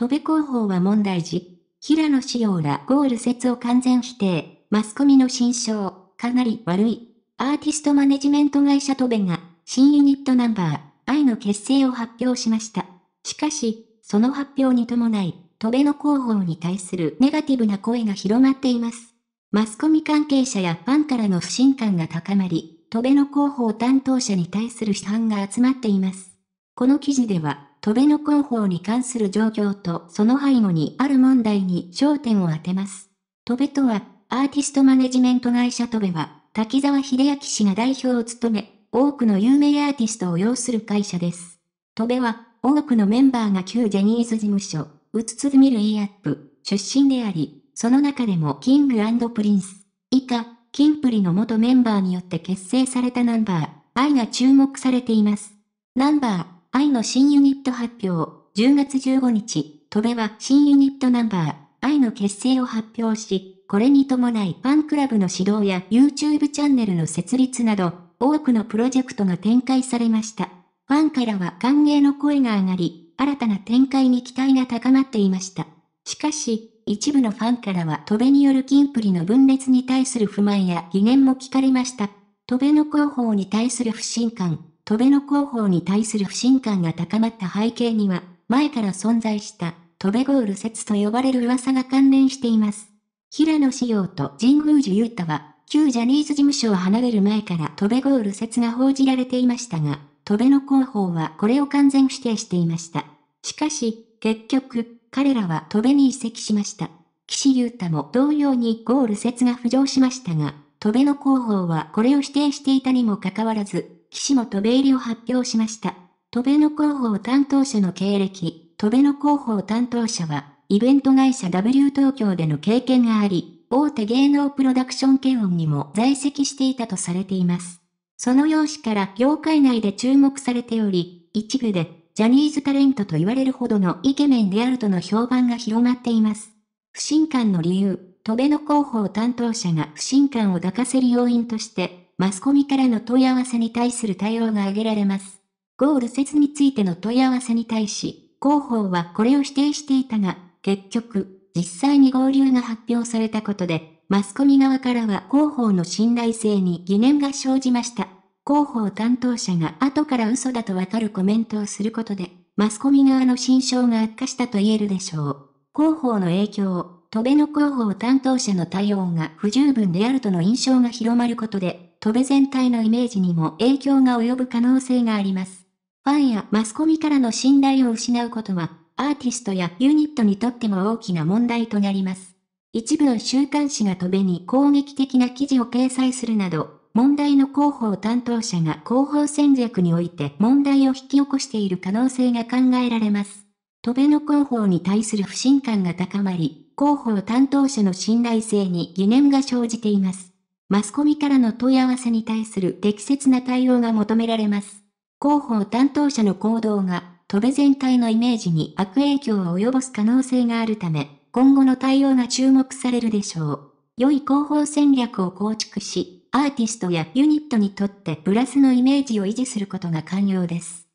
戸部広報は問題児。平野紫耀らゴール説を完全否定。マスコミの心象、かなり悪い。アーティストマネジメント会社戸部が、新ユニットナンバー、愛の結成を発表しました。しかし、その発表に伴い、戸部の広報に対するネガティブな声が広まっています。マスコミ関係者やファンからの不信感が高まり、戸部の広報担当者に対する批判が集まっています。この記事では、戸辺の広報に関する状況とその背後にある問題に焦点を当てます。戸辺とは、アーティストマネジメント会社戸辺は、滝沢秀明氏が代表を務め、多くの有名アーティストを擁する会社です。戸辺は、多くのメンバーが旧ジャニーズ事務所、うつつみるイアップ、出身であり、その中でもキングプリンス、以下、キンプリの元メンバーによって結成されたナンバー、愛が注目されています。ナンバー、愛の新ユニット発表、10月15日、戸部は新ユニットナンバー、愛の結成を発表し、これに伴いファンクラブの指導や YouTube チャンネルの設立など、多くのプロジェクトが展開されました。ファンからは歓迎の声が上がり、新たな展開に期待が高まっていました。しかし、一部のファンからは戸部による金プリの分裂に対する不満や疑念も聞かれました。戸部の広報に対する不信感、戸辺の広報に対する不信感が高まった背景には、前から存在した、戸辺ゴール説と呼ばれる噂が関連しています。平野紫耀と神宮寺勇太は、旧ジャニーズ事務所を離れる前から戸辺ゴール説が報じられていましたが、戸辺の広報はこれを完全否定していました。しかし、結局、彼らは戸辺に移籍しました。岸優太も同様にゴール説が浮上しましたが、戸辺の広報はこれを否定していたにもかかわらず、岸本ベイリを発表しました。戸辺の広報担当者の経歴、戸辺の広報担当者は、イベント会社 W 東京での経験があり、大手芸能プロダクション検温にも在籍していたとされています。その容姿から業界内で注目されており、一部で、ジャニーズタレントと言われるほどのイケメンであるとの評判が広まっています。不信感の理由、戸辺の広報担当者が不信感を抱かせる要因として、マスコミからの問い合わせに対する対応が挙げられます。ゴール説についての問い合わせに対し、広報はこれを否定していたが、結局、実際に合流が発表されたことで、マスコミ側からは広報の信頼性に疑念が生じました。広報担当者が後から嘘だとわかるコメントをすることで、マスコミ側の心象が悪化したと言えるでしょう。広報の影響、戸辺の広報担当者の対応が不十分であるとの印象が広まることで、戸部全体のイメージにも影響が及ぶ可能性があります。ファンやマスコミからの信頼を失うことは、アーティストやユニットにとっても大きな問題となります。一部の週刊誌が戸部に攻撃的な記事を掲載するなど、問題の広報担当者が広報戦略において問題を引き起こしている可能性が考えられます。戸部の広報に対する不信感が高まり、広報担当者の信頼性に疑念が生じています。マスコミからの問い合わせに対する適切な対応が求められます。広報担当者の行動が、戸部全体のイメージに悪影響を及ぼす可能性があるため、今後の対応が注目されるでしょう。良い広報戦略を構築し、アーティストやユニットにとってプラスのイメージを維持することが肝要です。